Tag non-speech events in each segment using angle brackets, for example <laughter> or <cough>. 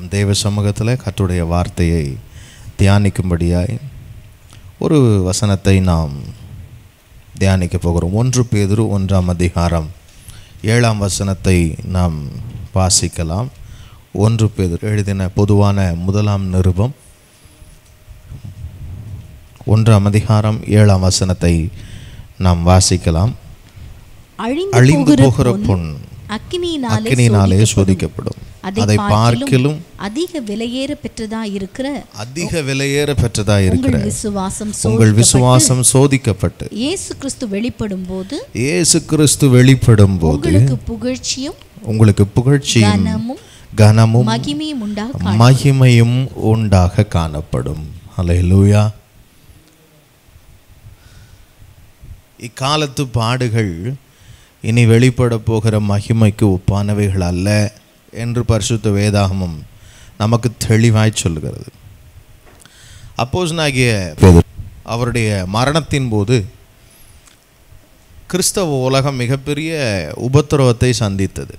நாம் தேவ சமூகத்தில் கத்துடைய வார்த்தையை தியானிக்கும்படியாய் ஒரு வசனத்தை நாம் தியானிக்க போகிறோம் ஒன்று பேதுரு ஒன்றாம் அதிகாரம் ஏழாம் வசனத்தை நாம் வாசிக்கலாம் ஒன்று பேதுரு எழுதின பொதுவான முதலாம் நிருபம் ஒன்றாம் அதிகாரம் ஏழாம் வசனத்தை நாம் வாசிக்கலாம் அழிந்து போகிற பொன் அக்கினியினாலே சோதிக்கப்படும் அதை பார்க்கிலும் அதிக விலையேற பெற்றதா இருக்கிற அதிக விலையேற பெற்றதா இருக்கிற விசுவாசம் உங்கள் விசுவாசம் சோதிக்கப்பட்டு இயேசு கிறிஸ்து வெளிப்படும் போது இயேசு கிறிஸ்து வெளிப்படும் போது புகழ்ச்சியும் உங்களுக்கு புகழ்ச்சியும் கனமும் மகிமையும் உண்டாக மகிமையும் உண்டாக காணப்படும் அலையலூயா இக்காலத்து பாடுகள் இனி வெளிப்பட போகிற மகிமைக்கு ஒப்பானவைகள் அல்ல என்று பரிசுத்த வேதாகமம் நமக்கு தெளிவாய் சொல்கிறது அப்போஸ்னாகிய அவருடைய மரணத்தின் போது கிறிஸ்தவ உலகம் மிகப்பெரிய உபத்திரவத்தை சந்தித்தது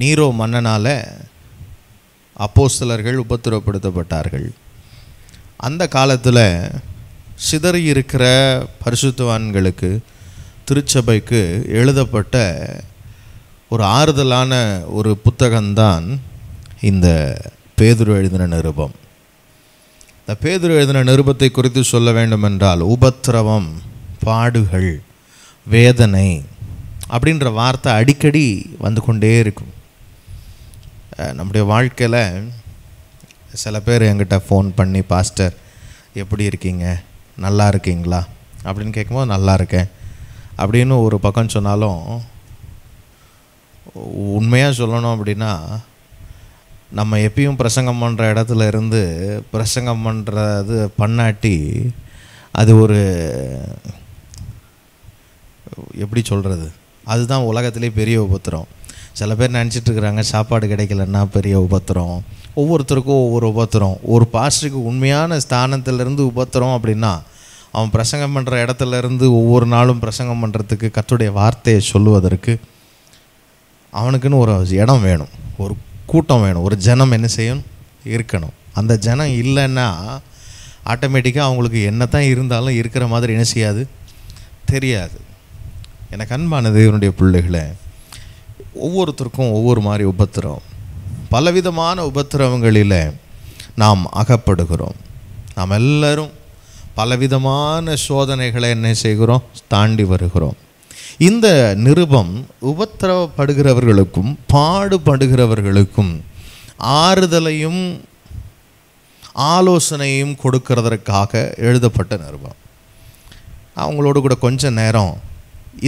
நீரோ மன்னனால் அப்போஸ்தலர்கள் உபத்திரப்படுத்தப்பட்டார்கள் அந்த காலத்தில் சிதறி இருக்கிற பரிசுத்தவான்களுக்கு திருச்சபைக்கு எழுதப்பட்ட ஒரு ஆறுதலான ஒரு புத்தகம்தான் இந்த பேதுரு எழுதின நிருபம் இந்த பேதுரு எழுதின நிருபத்தை குறித்து சொல்ல வேண்டுமென்றால் உபத்திரவம் பாடுகள் வேதனை அப்படின்ற வார்த்தை அடிக்கடி வந்து கொண்டே இருக்கும் நம்முடைய வாழ்க்கையில் சில பேர் என்கிட்ட ஃபோன் பண்ணி பாஸ்டர் எப்படி இருக்கீங்க நல்லா இருக்கீங்களா அப்படின்னு கேட்கும்போது நல்லா இருக்கேன் அப்படின்னு ஒரு பக்கம் சொன்னாலும் உண்மையாக சொல்லணும் அப்படின்னா நம்ம எப்பயும் பிரசங்கம் பண்ணுற இடத்துல இருந்து பிரசங்கம் பண்ணுறது பண்ணாட்டி அது ஒரு எப்படி சொல்கிறது அதுதான் உலகத்திலே பெரிய உபத்திரம் சில பேர் நினச்சிட்ருக்குறாங்க சாப்பாடு கிடைக்கலன்னா பெரிய உபத்திரம் ஒவ்வொருத்தருக்கும் ஒவ்வொரு உபத்திரம் ஒரு பாஸ்டருக்கு உண்மையான ஸ்தானத்திலிருந்து உபத்திரம் அப்படின்னா அவன் பிரசங்கம் பண்ணுற இடத்துலேருந்து ஒவ்வொரு நாளும் பிரசங்கம் பண்ணுறதுக்கு கத்துடைய வார்த்தையை சொல்லுவதற்கு அவனுக்குன்னு ஒரு இடம் வேணும் ஒரு கூட்டம் வேணும் ஒரு ஜனம் என்ன செய்யணும் இருக்கணும் அந்த ஜனம் இல்லைன்னா ஆட்டோமேட்டிக்காக அவங்களுக்கு என்ன தான் இருந்தாலும் இருக்கிற மாதிரி என்ன செய்யாது தெரியாது எனக்கு அன்பானது இவனுடைய பிள்ளைகளை ஒவ்வொருத்தருக்கும் ஒவ்வொரு மாதிரி உபத்திரம் பலவிதமான உபத்திரவங்களில் நாம் அகப்படுகிறோம் நாம் எல்லோரும் பலவிதமான சோதனைகளை என்ன செய்கிறோம் தாண்டி வருகிறோம் இந்த நிருபம் உபத்திரவப்படுகிறவர்களுக்கும் பாடுபடுகிறவர்களுக்கும் ஆறுதலையும் ஆலோசனையும் கொடுக்கறதற்காக எழுதப்பட்ட நிருபம் அவங்களோடு கூட கொஞ்ச நேரம்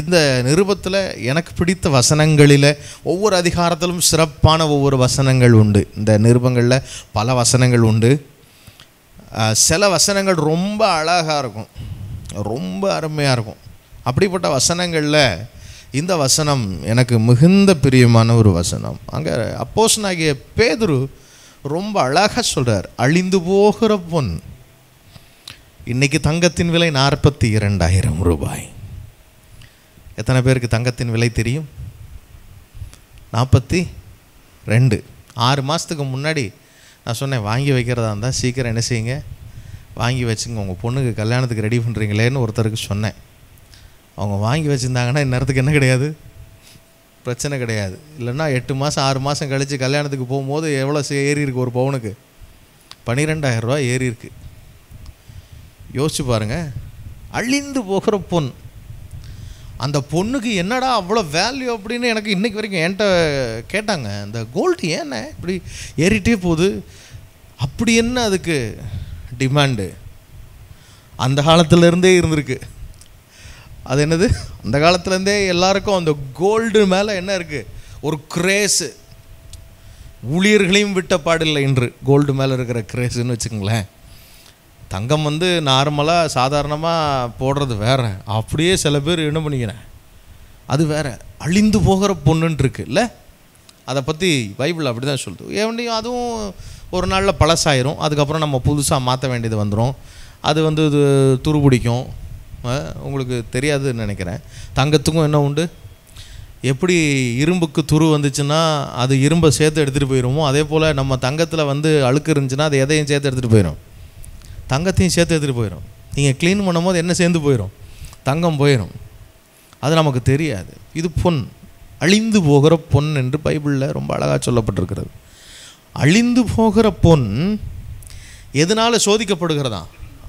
இந்த நிருபத்தில் எனக்கு பிடித்த வசனங்களில் ஒவ்வொரு அதிகாரத்திலும் சிறப்பான ஒவ்வொரு வசனங்கள் உண்டு இந்த நிருபங்களில் பல வசனங்கள் உண்டு சில வசனங்கள் ரொம்ப அழகாக இருக்கும் ரொம்ப அருமையாக இருக்கும் அப்படிப்பட்ட வசனங்களில் இந்த வசனம் எனக்கு மிகுந்த பிரியமான ஒரு வசனம் அங்கே அப்போஸ் நாகிய பேதுரு ரொம்ப அழகாக சொல்கிறார் அழிந்து போகிற பொன் இன்றைக்கி தங்கத்தின் விலை நாற்பத்தி இரண்டாயிரம் ரூபாய் எத்தனை பேருக்கு தங்கத்தின் விலை தெரியும் நாற்பத்தி ரெண்டு ஆறு மாதத்துக்கு முன்னாடி நான் சொன்னேன் வாங்கி வைக்கிறதா இருந்தால் சீக்கிரம் என்ன செய்யுங்க வாங்கி வச்சுங்க உங்கள் பொண்ணுக்கு கல்யாணத்துக்கு ரெடி பண்ணுறீங்களேன்னு ஒருத்தருக்கு சொன்னேன் அவங்க வாங்கி வச்சுருந்தாங்கன்னா இந்நேரத்துக்கு என்ன கிடையாது பிரச்சனை கிடையாது இல்லைன்னா எட்டு மாதம் ஆறு மாதம் கழித்து கல்யாணத்துக்கு போகும்போது எவ்வளோ ஏறி இருக்குது ஒரு பவுனுக்கு ரூபா ஏறி இருக்குது யோசிச்சு பாருங்கள் அழிந்து போகிற பொன் அந்த பொண்ணுக்கு என்னடா அவ்வளோ வேல்யூ அப்படின்னு எனக்கு இன்றைக்கு வரைக்கும் என்கிட்ட கேட்டாங்க அந்த கோல்டு ஏண்ணே இப்படி ஏறிட்டே போகுது அப்படி என்ன அதுக்கு டிமாண்டு அந்த காலத்துலேருந்தே இருந்திருக்கு அது என்னது அந்த காலத்துலேருந்தே எல்லாருக்கும் அந்த கோல்டு மேலே என்ன இருக்குது ஒரு கிரேஸு ஊழியர்களையும் விட்ட பாடில்லை இன்று கோல்டு மேலே இருக்கிற கிரேஸுன்னு வச்சுக்கோங்களேன் தங்கம் வந்து நார்மலாக சாதாரணமாக போடுறது வேறு அப்படியே சில பேர் என்ன பண்ணிக்கிறேன் அது வேறு அழிந்து போகிற பொண்ணுன்ட்ருக்கு இல்லை அதை பற்றி பைபிள் அப்படி தான் சொல்லுது ஏவண்டியும் அதுவும் ஒரு நாளில் பழசாயிரும் அதுக்கப்புறம் நம்ம புதுசாக மாற்ற வேண்டியது வந்துடும் அது வந்து இது துருபிடிக்கும் உங்களுக்கு தெரியாதுன்னு நினைக்கிறேன் தங்கத்துக்கும் என்ன உண்டு எப்படி இரும்புக்கு துரு வந்துச்சுன்னா அது இரும்பை சேர்த்து எடுத்துகிட்டு போயிடுமோ அதே போல் நம்ம தங்கத்தில் வந்து அழுக்கு இருந்துச்சுன்னா அது எதையும் சேர்த்து எடுத்துகிட்டு போயிடும் தங்கத்தையும் சேர்த்து எடுத்துகிட்டு போயிடும் நீங்கள் க்ளீன் பண்ணும்போது என்ன சேர்ந்து போயிடும் தங்கம் போயிடும் அது நமக்கு தெரியாது இது பொன் அழிந்து போகிற பொன் என்று பைபிளில் ரொம்ப அழகாக சொல்லப்பட்டிருக்கிறது அழிந்து போகிற பொன் எதனால் சோதிக்கப்படுகிறதா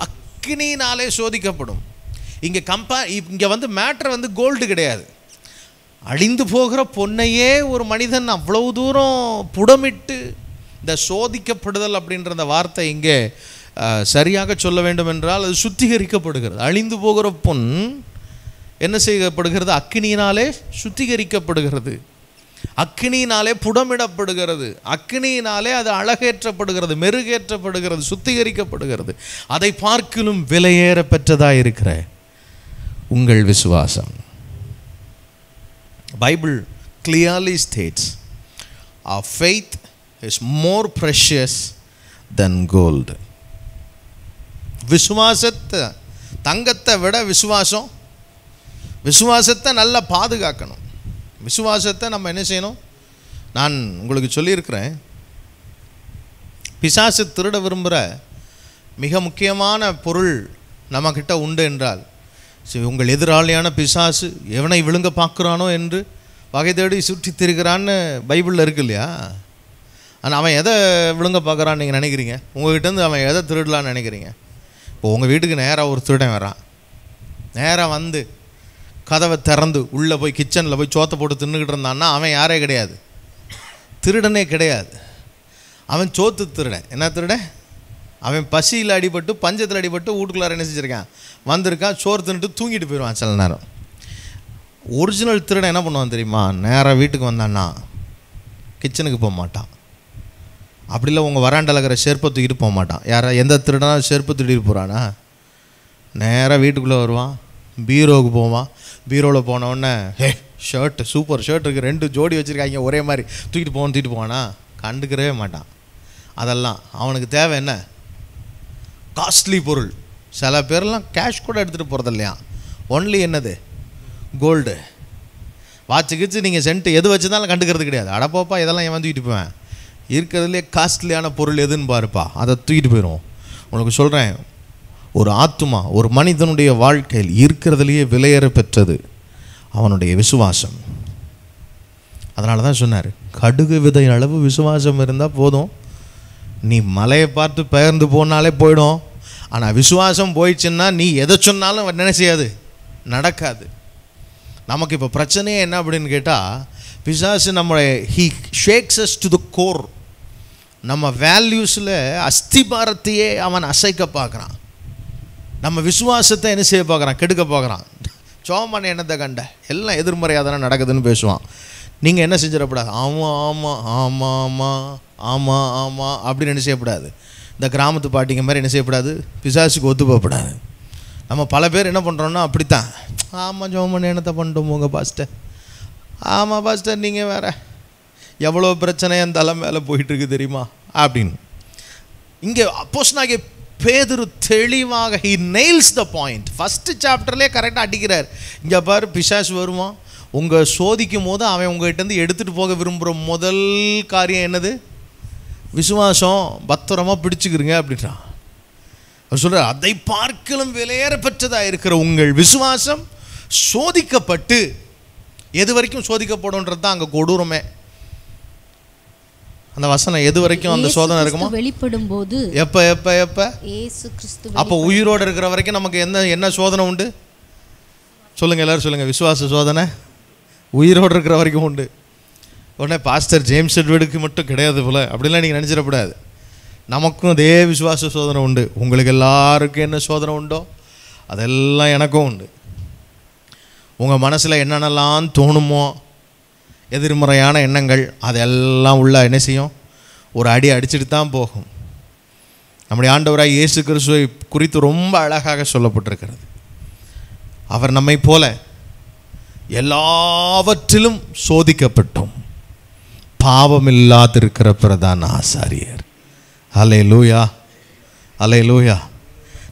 அக்னினாலே சோதிக்கப்படும் இங்கே கம்பே இங்கே வந்து மேட்ரு வந்து கோல்டு கிடையாது அழிந்து போகிற பொன்னையே ஒரு மனிதன் அவ்வளவு தூரம் புடமிட்டு இந்த சோதிக்கப்படுதல் அப்படின்ற அந்த வார்த்தை இங்கே சரியாக சொல்ல வேண்டும் என்றால் அது சுத்திகரிக்கப்படுகிறது அழிந்து போகிற பொன் என்ன செய்யப்படுகிறது அக்கினியினாலே சுத்திகரிக்கப்படுகிறது அக்னியினாலே புடமிடப்படுகிறது அக்னியினாலே அது அழகேற்றப்படுகிறது மெருகேற்றப்படுகிறது சுத்திகரிக்கப்படுகிறது அதை பார்க்கிலும் விலையேற பெற்றதாக இருக்கிறேன் உங்கள் விசுவாசம் Bible clearly states ah faith is more precious than gold விசுவாசத்தை தங்கத்தை விட விசுவாசம் விசுவாசத்தை நல்லா பாதுகாக்கணும் விசுவாசத்தை நம்ம என்ன செய்யணும் நான் உங்களுக்கு சொல்லியிருக்கிறேன் பிசாசு திருட விரும்புகிற மிக முக்கியமான பொருள் நம்மக்கிட்ட உண்டு என்றால் உங்கள் எதிராளியான பிசாசு எவனை விழுங்க பார்க்குறானோ என்று வகை தேடி சுற்றி திரிகிறான்னு பைபிளில் இருக்கு இல்லையா ஆனால் அவன் எதை விழுங்க பார்க்குறான்னு நீங்கள் நினைக்கிறீங்க உங்கள்கிட்டருந்து அவன் எதை திருடலான்னு நினைக்கிறீங்க இப்போ உங்கள் வீட்டுக்கு நேராக ஒரு திருடன் வரான் நேராக வந்து கதவை திறந்து உள்ளே போய் கிச்சனில் போய் சோத்தை போட்டு தின்னுக்கிட்டு இருந்தான்னா அவன் யாரே கிடையாது திருடனே கிடையாது அவன் சோத்து திருடன் என்ன திருடன் அவன் பசியில் அடிபட்டு பஞ்சத்தில் அடிபட்டு வீட்டுக்குள்ளார என்ன செஞ்சுருக்கான் வந்திருக்கான் சோறு தின்னுட்டு தூங்கிட்டு போயிடுவான் சில நேரம் ஒரிஜினல் திருடன் என்ன பண்ணுவான் தெரியுமா நேராக வீட்டுக்கு வந்தான்னா கிச்சனுக்கு போக மாட்டான் அப்படி இல்லை உங்கள் வராண்டில் இருக்கிற செருப்பை தூக்கிட்டு போக மாட்டான் யாரா எந்த திருடனா செருப்பு திருடிட்டு போகிறானா நேராக வீட்டுக்குள்ளே வருவான் பீரோவுக்கு போவான் பீரோவில் போனவுடனே ஹே சூப்பர் ஷர்ட் இருக்குது ரெண்டு ஜோடி வச்சுருக்காங்க ஒரே மாதிரி தூக்கிட்டு போகணும் தூக்கிட்டு போவானா கண்டுக்கிறவே மாட்டான் அதெல்லாம் அவனுக்கு தேவை என்ன காஸ்ட்லி பொருள் சில பேர்லாம் கேஷ் கூட எடுத்துகிட்டு போகிறது இல்லையா ஒன்லி என்னது கோல்டு வாட்சு கிச்சு நீங்கள் சென்ட் எது வச்சுருந்தாலும் கண்டுக்கிறது கிடையாது அடப்போப்பா இதெல்லாம் ஏன் வந்துக்கிட்டு போவேன் இருக்கிறதுலே காஸ்ட்லியான பொருள் எதுன்னு பாருப்பா அதை தூக்கிட்டு போயிடுவோம் உனக்கு சொல்கிறேன் ஒரு ஆத்மா ஒரு மனிதனுடைய வாழ்க்கையில் இருக்கிறதுலையே விலையேற பெற்றது அவனுடைய விசுவாசம் அதனால தான் சொன்னார் கடுகு விதை அளவு விசுவாசம் இருந்தால் போதும் நீ மலையை பார்த்து பெயர்ந்து போனாலே போயிடும் ஆனால் விசுவாசம் போயிடுச்சுன்னா நீ எதை சொன்னாலும் என்ன செய்யாது நடக்காது நமக்கு இப்போ பிரச்சனையே என்ன அப்படின்னு கேட்டால் பிசாசு நம்மளை he shakes us to the core நம்ம வேல்யூஸில் அஸ்திபாரத்தையே அவன் அசைக்க பார்க்குறான் நம்ம விசுவாசத்தை என்ன செய்ய பார்க்குறான் கெடுக்க பார்க்குறான் சோமன் என்னத்தை கண்ட எல்லாம் எதிர்மறையாக தானே நடக்குதுன்னு பேசுவான் நீங்கள் என்ன செஞ்சிடக்கூடாது ஆமாம் ஆமாம் ஆமாம் ஆமாம் ஆமாம் ஆமாம் அப்படின்னு என்ன செய்யக்கூடாது இந்த கிராமத்து பாட்டிங்க மாதிரி என்ன செய்யக்கூடாது பிசாசுக்கு ஒத்து போகக்கூடாது நம்ம பல பேர் என்ன பண்ணுறோன்னா அப்படித்தான் ஆமாம் ஜோமன் என்னத்தை பண்ணிட்டோம் உங்கள் பாஸ்டர் ஆமாம் பாஸ்டர் நீங்கள் வேறு எவ்வளோ பிரச்சனை என் தலை மேலே போயிட்டுருக்கு தெரியுமா அப்படின்னு இங்கே அப்போஸ் நாகே பேதுரு தெளிவாக he nails the point first சாப்டர்லேயே கரெக்டாக அடிக்கிறார் இங்கே பாரு பிசாஸ் வருவான் உங்கள் சோதிக்கும் போது அவன் உங்கள்கிட்டருந்து எடுத்துகிட்டு போக விரும்புகிற முதல் காரியம் என்னது விசுவாசம் பத்திரமாக பிடிச்சிக்கிறீங்க அப்படின்றான் அவர் சொல்கிறார் அதை பார்க்கலும் விலையேற பெற்றதாக இருக்கிற உங்கள் விசுவாசம் சோதிக்கப்பட்டு எது வரைக்கும் சோதிக்கப்படும்ன்றது தான் அங்கே கொடூரமே அந்த வசனம் எது வரைக்கும் அந்த சோதனை இருக்குமா வெளிப்படும் போது எப்ப எப்ப எப்ப அப்ப அப்போ உயிரோடு இருக்கிற வரைக்கும் நமக்கு என்ன என்ன சோதனை உண்டு சொல்லுங்க எல்லாரும் சொல்லுங்க விசுவாச சோதனை உயிரோடு இருக்கிற வரைக்கும் உண்டு உடனே பாஸ்டர் ஜேம்ஸ் எட்வர்டுக்கு மட்டும் கிடையாது போல் அப்படிலாம் நீங்கள் நினச்சிடக்கூடாது நமக்கும் அதே விசுவாச சோதனை உண்டு உங்களுக்கு எல்லாருக்கும் என்ன சோதனை உண்டோ அதெல்லாம் எனக்கும் உண்டு உங்கள் மனசில் என்னென்னலாம் தோணுமோ எதிர்மறையான எண்ணங்கள் அதெல்லாம் உள்ள என்ன செய்யும் ஒரு அடி அடிச்சுட்டு தான் போகும் நம்முடைய ஆண்டவராக இயேசு கிறிஸ்துவை குறித்து ரொம்ப அழகாக சொல்லப்பட்டிருக்கிறது அவர் நம்மை போல எல்லாவற்றிலும் சோதிக்கப்பட்டோம் பாவம் இல்லாதிருக்கிற பிரதான ஆசாரியர் அலை லூயா அலை லூயா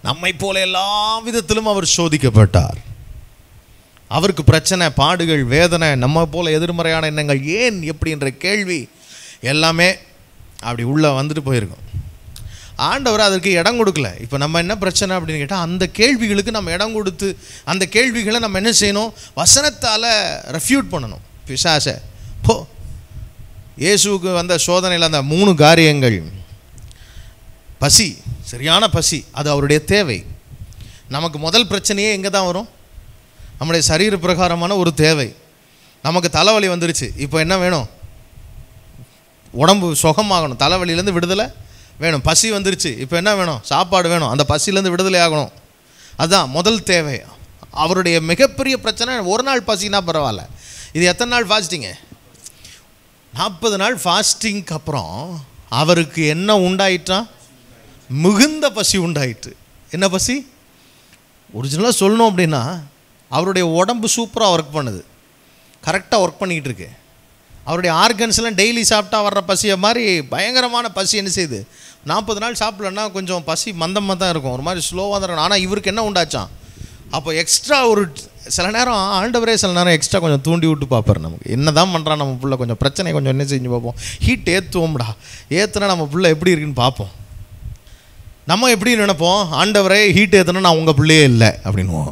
நம்மை போல எல்லா விதத்திலும் அவர் சோதிக்கப்பட்டார் அவருக்கு பிரச்சனை பாடுகள் வேதனை நம்ம போல எதிர்மறையான எண்ணங்கள் ஏன் எப்படின்ற கேள்வி எல்லாமே அப்படி உள்ளே வந்துட்டு போயிருக்கோம் ஆண்டவர் அதற்கு இடம் கொடுக்கல இப்போ நம்ம என்ன பிரச்சனை அப்படின்னு கேட்டால் அந்த கேள்விகளுக்கு நம்ம இடம் கொடுத்து அந்த கேள்விகளை நம்ம என்ன செய்யணும் வசனத்தால் ரெஃப்யூட் பண்ணணும் பிசாச போ இயேசுக்கு வந்த சோதனையில் அந்த மூணு காரியங்கள் பசி சரியான பசி அது அவருடைய தேவை நமக்கு முதல் பிரச்சனையே எங்கே தான் வரும் நம்முடைய சரீர பிரகாரமான ஒரு தேவை நமக்கு தலைவலி வந்துருச்சு இப்போ என்ன வேணும் உடம்பு சுகமாகணும் தலைவலியிலேருந்து விடுதலை வேணும் பசி வந்துருச்சு இப்போ என்ன வேணும் சாப்பாடு வேணும் அந்த பசியிலேருந்து விடுதலை ஆகணும் அதுதான் முதல் தேவை அவருடைய மிகப்பெரிய பிரச்சனை ஒரு நாள் பசினா பரவாயில்ல இது எத்தனை நாள் ஃபாஸ்டிங்கு நாற்பது நாள் ஃபாஸ்டிங்க்கு அப்புறம் அவருக்கு என்ன உண்டாயிட்டான் மிகுந்த பசி உண்டாயிட்டு என்ன பசி ஒரிஜினலாக சொல்லணும் அப்படின்னா அவருடைய உடம்பு சூப்பராக ஒர்க் பண்ணுது கரெக்டாக ஒர்க் பண்ணிக்கிட்டு இருக்கு அவருடைய ஆர்கன்ஸ்லாம் டெய்லி சாப்பிட்டா வர்ற பசியை மாதிரி பயங்கரமான பசி என்ன செய்யுது நாற்பது நாள் சாப்பிட்லன்னா கொஞ்சம் பசி மந்தமாக தான் இருக்கும் ஒரு மாதிரி ஸ்லோவாக தான் இருக்கும் ஆனால் இவருக்கு என்ன உண்டாச்சான் அப்போ எக்ஸ்ட்ரா ஒரு சில நேரம் ஆண்டவரே சில நேரம் எக்ஸ்ட்ரா கொஞ்சம் தூண்டி விட்டு பார்ப்பார் நமக்கு என்ன தான் பண்ணுறான் நம்ம பிள்ளை கொஞ்சம் பிரச்சனை கொஞ்சம் என்ன செஞ்சு பார்ப்போம் ஹீட் ஏற்றுவோம்டா ஏற்றுனா நம்ம பிள்ளை எப்படி இருக்குன்னு பார்ப்போம் நம்ம எப்படி நினைப்போம் ஆண்டவரே ஹீட் ஏற்றுனா நான் உங்கள் பிள்ளையே இல்லை அப்படின்வோம்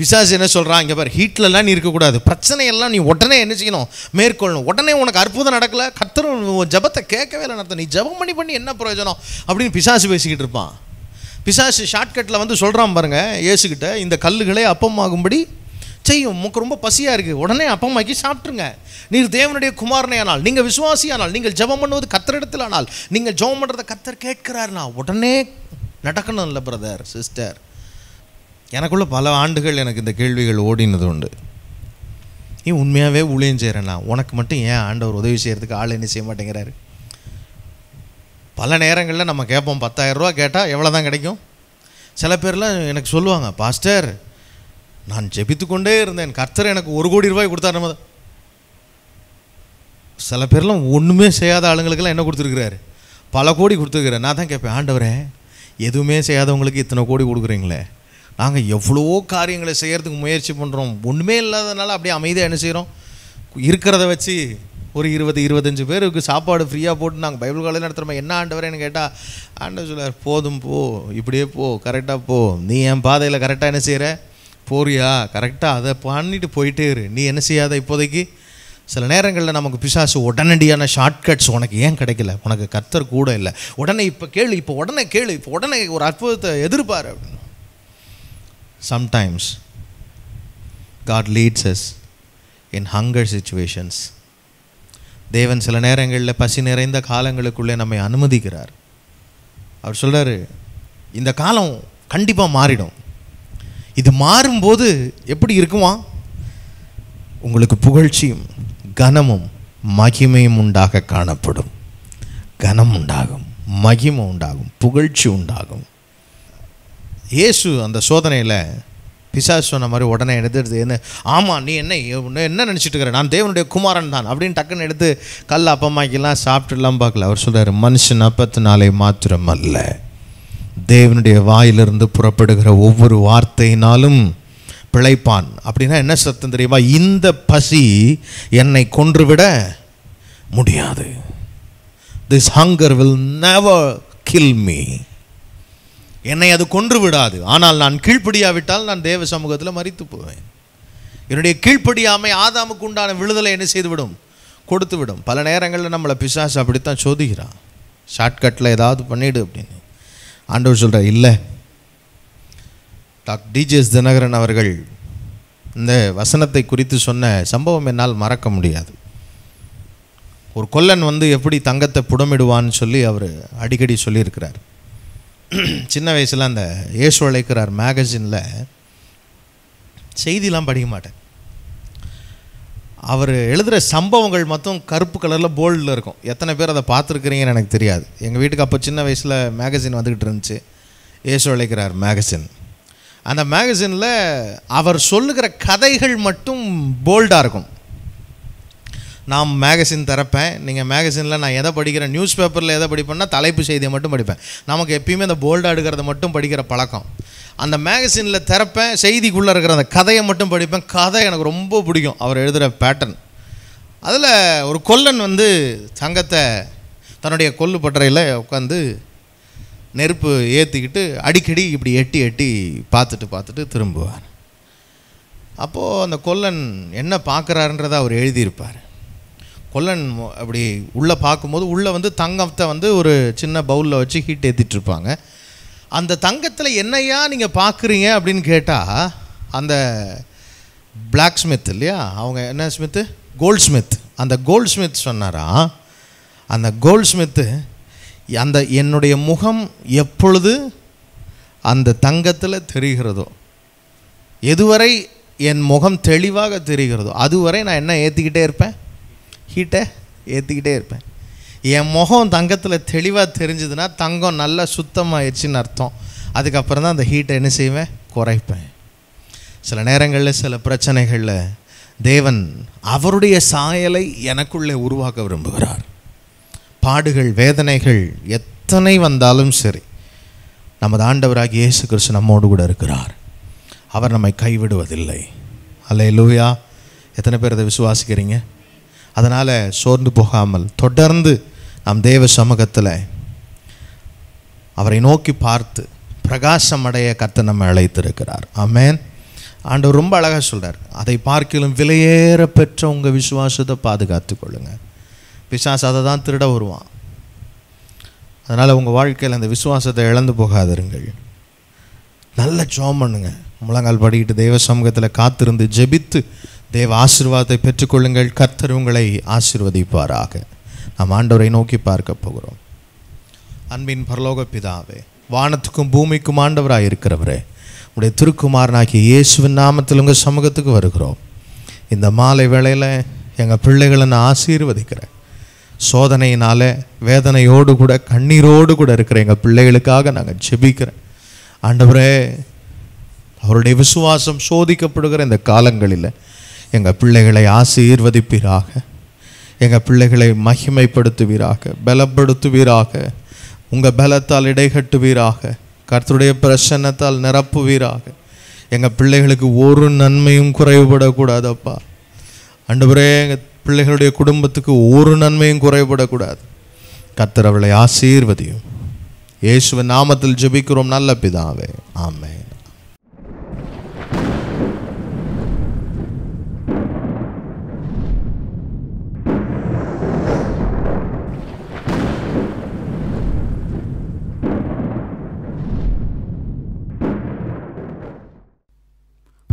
பிசாஸ் என்ன சொல்கிறான் இங்கே பார் ஹீட்லலாம் நீ இருக்கக்கூடாது பிரச்சனையெல்லாம் நீ உடனே என்ன செய்யணும் மேற்கொள்ளணும் உடனே உனக்கு அற்புதம் நடக்கலை கத்தர் ஜபத்தை கேட்கவே இல்லை நடத்த நீ ஜபம் பண்ணி பண்ணி என்ன பிரயோஜனம் அப்படின்னு பிசாசு பேசிக்கிட்டு இருப்பான் பிசாசு ஷார்ட்கட்டில் வந்து சொல்கிறான் பாருங்கள் ஏசுக்கிட்ட இந்த கல்லுகளே அப்பமாகும்படி செய்யும் உங்களுக்கு ரொம்ப பசியாக இருக்குது உடனே அப்பமாக்கி சாப்பிட்ருங்க நீர் தேவனுடைய குமாரனையானால் நீங்கள் விசுவாசியானால் நீங்கள் ஜபம் பண்ணுவது கத்தரிடத்தில் ஆனால் நீங்கள் ஜபம் பண்ணுறத கத்தர் கேட்கிறாருனா உடனே நடக்கணும் இல்லை பிரதர் சிஸ்டர் எனக்குள்ள பல ஆண்டுகள் எனக்கு இந்த கேள்விகள் ஓடினது உண்டு நீ உண்மையாகவே ஊழியம் செய்கிறேண்ணா உனக்கு மட்டும் ஏன் ஆண்டவர் உதவி செய்கிறதுக்கு ஆள் என்ன செய்ய மாட்டேங்கிறாரு பல நேரங்களில் நம்ம கேட்போம் பத்தாயிரம் ரூபா கேட்டால் எவ்வளோ தான் கிடைக்கும் சில பேர்லாம் எனக்கு சொல்லுவாங்க பாஸ்டர் நான் ஜெபித்துக்கொண்டே இருந்தேன் கர்த்தர் எனக்கு ஒரு கோடி ரூபாய் கொடுத்தார் நம்ம சில பேர்லாம் ஒன்றுமே செய்யாத ஆளுங்களுக்கெல்லாம் என்ன கொடுத்துருக்குறாரு பல கோடி கொடுத்துருக்குறாரு நான் தான் கேட்பேன் ஆண்டவரே எதுவுமே செய்யாதவங்களுக்கு இத்தனை கோடி கொடுக்குறீங்களே நாங்கள் எவ்வளவோ காரியங்களை செய்கிறதுக்கு முயற்சி பண்ணுறோம் ஒன்றுமே இல்லாததுனால அப்படியே அமைதியாக என்ன செய்கிறோம் இருக்கிறத வச்சு ஒரு இருபது இருபத்தஞ்சி பேருக்கு சாப்பாடு ஃப்ரீயாக போட்டு நாங்கள் பைபிள் காலையில் நடத்துகிறோம் என்ன ஆண்டவரேன்னு கேட்டால் ஆண்டவர் சொல்லார் போதும் போ இப்படியே போ கரெக்டாக போ நீ என் பாதையில் கரெக்டாக என்ன செய்கிற போறியா கரெக்டாக அதை பண்ணிட்டு போயிட்டே இரு நீ என்ன செய்யாத இப்போதைக்கு சில நேரங்களில் நமக்கு பிசாசு உடனடியான ஷார்ட்கட்ஸ் உனக்கு ஏன் கிடைக்கல உனக்கு கத்தர் கூட இல்லை உடனே இப்போ கேளு இப்போ உடனே கேளு இப்போ உடனே ஒரு அற்புதத்தை எதிர்பார் அப்படின்னு sometimes God leads us in hunger situations. தேவன் சில நேரங்களில் பசி நிறைந்த காலங்களுக்குள்ளே நம்மை அனுமதிக்கிறார் அவர் சொல்கிறாரு இந்த காலம் கண்டிப்பாக மாறிடும் இது மாறும்போது எப்படி இருக்குமா உங்களுக்கு புகழ்ச்சியும் கனமும் மகிமையும் உண்டாக காணப்படும் கனம் உண்டாகும் மகிமை உண்டாகும் புகழ்ச்சி உண்டாகும் இயேசு அந்த சோதனையில் பிசாஸ் சொன்ன மாதிரி உடனே எடுத்துடுது என்ன ஆமாம் நீ என்ன என்ன நினச்சிட்டு இருக்கிற நான் தேவனுடைய குமாரன் தான் அப்படின்னு டக்குன்னு எடுத்து கல் அப்பமாக்கெல்லாம் சாப்பிட்டுலாம் பார்க்கல அவர் சொல்கிறார் மனுஷன் அப்பத்து நாளை மாத்திரம் அல்ல தேவனுடைய வாயிலிருந்து புறப்படுகிற ஒவ்வொரு வார்த்தையினாலும் பிழைப்பான் அப்படின்னா என்ன சத்தம் தெரியுமா இந்த பசி என்னை கொன்றுவிட முடியாது this hunger will never kill me என்னை அது கொன்று விடாது ஆனால் நான் கீழ்ப்படியாவிட்டால் நான் தேவ சமூகத்தில் மறித்து போவேன் என்னுடைய கீழ்ப்படியாமை ஆதாமுக்கு உண்டான விடுதலை என்ன செய்துவிடும் கொடுத்து விடும் பல நேரங்களில் நம்மளை பிசாஸ் அப்படித்தான் சோதிக்கிறான் ஷார்ட்கட்டில் ஏதாவது பண்ணிவிடு அப்படின்னு ஆண்டவர் சொல்கிறார் இல்லை டாக்டர் டிஜிஎஸ் தினகரன் அவர்கள் இந்த வசனத்தை குறித்து சொன்ன சம்பவம் என்னால் மறக்க முடியாது ஒரு கொல்லன் வந்து எப்படி தங்கத்தை புடமிடுவான்னு சொல்லி அவர் அடிக்கடி சொல்லியிருக்கிறார் <clears throat> சின்ன வயசில் அந்த ஏசு அழைக்கிறார் மேகசினில் செய்திலாம் படிக்க மாட்டேன் அவர் எழுதுகிற சம்பவங்கள் மட்டும் கருப்பு கலரில் போல்டில் இருக்கும் எத்தனை பேர் அதை பார்த்துருக்குறீங்கன்னு எனக்கு தெரியாது எங்கள் வீட்டுக்கு அப்போ சின்ன வயசில் மேகசின் வந்துக்கிட்டு இருந்துச்சு ஏசு அழைக்கிறார் மேகசின் அந்த மேகசினில் அவர் சொல்லுகிற கதைகள் மட்டும் போல்டாக இருக்கும் நான் மேகசின் திறப்பேன் நீங்கள் மேகசினில் நான் எதை படிக்கிறேன் நியூஸ் பேப்பரில் எதை படிப்பேன்னா தலைப்பு செய்தியை மட்டும் படிப்பேன் நமக்கு எப்பயுமே அந்த போல்டாக எடுக்கிறத மட்டும் படிக்கிற பழக்கம் அந்த மேகசினில் திறப்பேன் செய்திக்குள்ளே இருக்கிற அந்த கதையை மட்டும் படிப்பேன் கதை எனக்கு ரொம்ப பிடிக்கும் அவர் எழுதுகிற பேட்டர்ன் அதில் ஒரு கொல்லன் வந்து சங்கத்தை தன்னுடைய கொல்லு பட்டறையில் உட்காந்து நெருப்பு ஏற்றிக்கிட்டு அடிக்கடி இப்படி எட்டி எட்டி பார்த்துட்டு பார்த்துட்டு திரும்புவார் அப்போது அந்த கொல்லன் என்ன பார்க்குறாருன்றதை அவர் எழுதியிருப்பார் கொல்லன் அப்படி உள்ளே பார்க்கும்போது உள்ளே வந்து தங்கத்தை வந்து ஒரு சின்ன பவுலில் வச்சு ஹீட் ஏற்றிட்டுருப்பாங்க அந்த தங்கத்தில் என்னையா நீங்கள் பார்க்குறீங்க அப்படின்னு கேட்டால் அந்த பிளாக் ஸ்மித் இல்லையா அவங்க என்ன ஸ்மித்து கோல்ட் ஸ்மித் அந்த கோல்ட் ஸ்மித் சொன்னாரா அந்த கோல்ட் ஸ்மித்து அந்த என்னுடைய முகம் எப்பொழுது அந்த தங்கத்தில் தெரிகிறதோ எதுவரை என் முகம் தெளிவாக தெரிகிறதோ அதுவரை நான் என்ன ஏற்றிக்கிட்டே இருப்பேன் ஹீட்டை ஏற்றிக்கிட்டே இருப்பேன் என் முகம் தங்கத்தில் தெளிவாக தெரிஞ்சதுன்னா தங்கம் நல்லா சுத்தமாகிடுச்சின்னு அர்த்தம் அதுக்கப்புறம் தான் அந்த ஹீட்டை என்ன செய்வேன் குறைப்பேன் சில நேரங்களில் சில பிரச்சனைகளில் தேவன் அவருடைய சாயலை எனக்குள்ளே உருவாக்க விரும்புகிறார் பாடுகள் வேதனைகள் எத்தனை வந்தாலும் சரி நமது ஆண்டவராக இயேசு கிறிஸ்து நம்மோடு கூட இருக்கிறார் அவர் நம்மை கைவிடுவதில்லை அல்ல லூயா எத்தனை பேர் அதை விசுவாசிக்கிறீங்க அதனால் சோர்ந்து போகாமல் தொடர்ந்து நம் தேவ சமூகத்தில் அவரை நோக்கி பார்த்து பிரகாசம் அடைய கர்த்த நம்ம அழைத்திருக்கிறார் ஆமேன் ஆண்டவர் ரொம்ப அழகாக சொல்கிறார் அதை பார்க்கிலும் விலையேற பெற்ற உங்கள் விசுவாசத்தை பாதுகாத்து கொள்ளுங்கள் விசுவாச அதை தான் திருட வருவான் அதனால் உங்கள் வாழ்க்கையில் அந்த விசுவாசத்தை இழந்து போகாதிருங்கள் நல்ல ஜோம் பண்ணுங்கள் முழங்கால் படிக்கிட்டு தெய்வ சமூகத்தில் காத்திருந்து ஜெபித்து தேவ ஆசிர்வாதத்தை பெற்றுக்கொள்ளுங்கள் கர்த்தர் உங்களை ஆசிர்வதிப்பாராக நாம் ஆண்டவரை நோக்கி பார்க்க போகிறோம் அன்பின் பரலோக பிதாவே வானத்துக்கும் பூமிக்கும் ஆண்டவராக இருக்கிறவரே உடைய திருக்குமாரனாகிய இயேசுவின் நாமத்தில் உங்கள் சமூகத்துக்கு வருகிறோம் இந்த மாலை வேளையில் எங்கள் பிள்ளைகளை நான் ஆசீர்வதிக்கிறேன் சோதனையினால் வேதனையோடு கூட கண்ணீரோடு கூட இருக்கிற எங்கள் பிள்ளைகளுக்காக நாங்கள் ஜெபிக்கிறேன் ஆண்டவரே அவருடைய விசுவாசம் சோதிக்கப்படுகிற இந்த காலங்களில் எங்கள் பிள்ளைகளை ஆசீர்வதிப்பீராக எங்கள் பிள்ளைகளை மகிமைப்படுத்துவீராக பலப்படுத்துவீராக உங்கள் பலத்தால் இடைகட்டுவீராக கர்த்தருடைய பிரசன்னத்தால் நிரப்புவீராக எங்கள் பிள்ளைகளுக்கு ஒரு நன்மையும் குறைவுபடக்கூடாதப்பா அண்டுபுரே எங்கள் பிள்ளைகளுடைய குடும்பத்துக்கு ஒரு நன்மையும் குறைபடக்கூடாது கர்த்தர் அவளை ஆசீர்வதியும் இயேசுவின் நாமத்தில் ஜெபிக்கிறோம் நல்ல பிதாவே ஆமேன்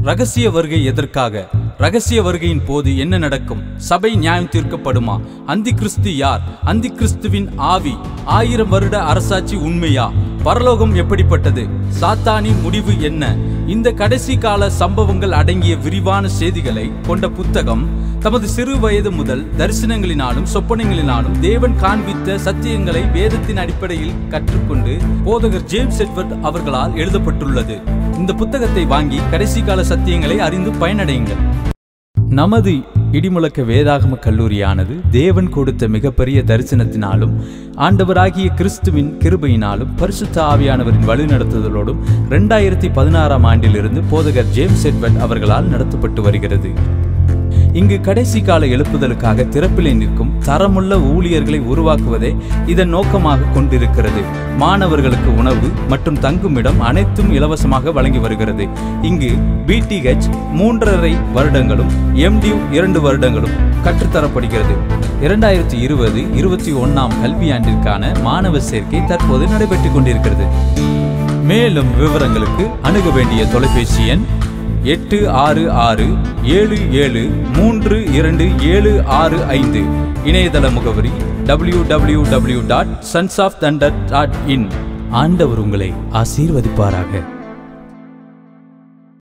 ரகசிய வருகை எதற்காக ரகசிய வருகையின் போது என்ன நடக்கும் சபை நியாயம் தீர்க்கப்படுமா அந்தி கிறிஸ்து யார் அந்தி கிறிஸ்துவின் ஆவி ஆயிரம் வருட அரசாட்சி உண்மையா பரலோகம் எப்படிப்பட்டது சாத்தானின் முடிவு என்ன இந்த கடைசி கால சம்பவங்கள் அடங்கிய விரிவான செய்திகளை கொண்ட புத்தகம் தமது சிறு வயது முதல் தரிசனங்களினாலும் சொப்பனங்களினாலும் தேவன் காண்பித்த சத்தியங்களை வேதத்தின் அடிப்படையில் கற்றுக்கொண்டு போதகர் ஜேம்ஸ் எட்வர்ட் அவர்களால் எழுதப்பட்டுள்ளது இந்த புத்தகத்தை வாங்கி கடைசி கால சத்தியங்களை அறிந்து பயனடையுங்கள் நமது இடிமுழக்க வேதாகம கல்லூரியானது தேவன் கொடுத்த மிகப்பெரிய தரிசனத்தினாலும் ஆண்டவராகிய கிறிஸ்துவின் கிருபையினாலும் பரிசுத்த ஆவியானவரின் வழிநடத்துதலோடும் ரெண்டாயிரத்தி பதினாறாம் ஆண்டிலிருந்து போதகர் ஜேம்ஸ் எட்வர்ட் அவர்களால் நடத்தப்பட்டு வருகிறது இங்கு கடைசி கால எழுப்புதலுக்காக திறப்பிலே நிற்கும் தரமுள்ள ஊழியர்களை உருவாக்குவதே இதன் நோக்கமாக கொண்டிருக்கிறது மாணவர்களுக்கு உணவு மற்றும் தங்குமிடம் அனைத்தும் இலவசமாக வழங்கி வருகிறது இங்கு பிடிஹெச் மூன்றரை வருடங்களும் எம்டியூ இரண்டு வருடங்களும் கற்றுத்தரப்படுகிறது இரண்டாயிரத்தி இருபது இருபத்தி ஒன்னாம் கல்வியாண்டிற்கான மாணவ சேர்க்கை தற்போது நடைபெற்றுக் கொண்டிருக்கிறது மேலும் விவரங்களுக்கு அணுக வேண்டிய தொலைபேசி எண் எட்டு ஆறு ஆறு ஏழு ஏழு மூன்று இரண்டு ஏழு ஆறு ஐந்து இணையதள முகவரி W W W dot sons of thunder dot in ஆண்டவர் உங்களை ஆசீர்வதிப்பாராக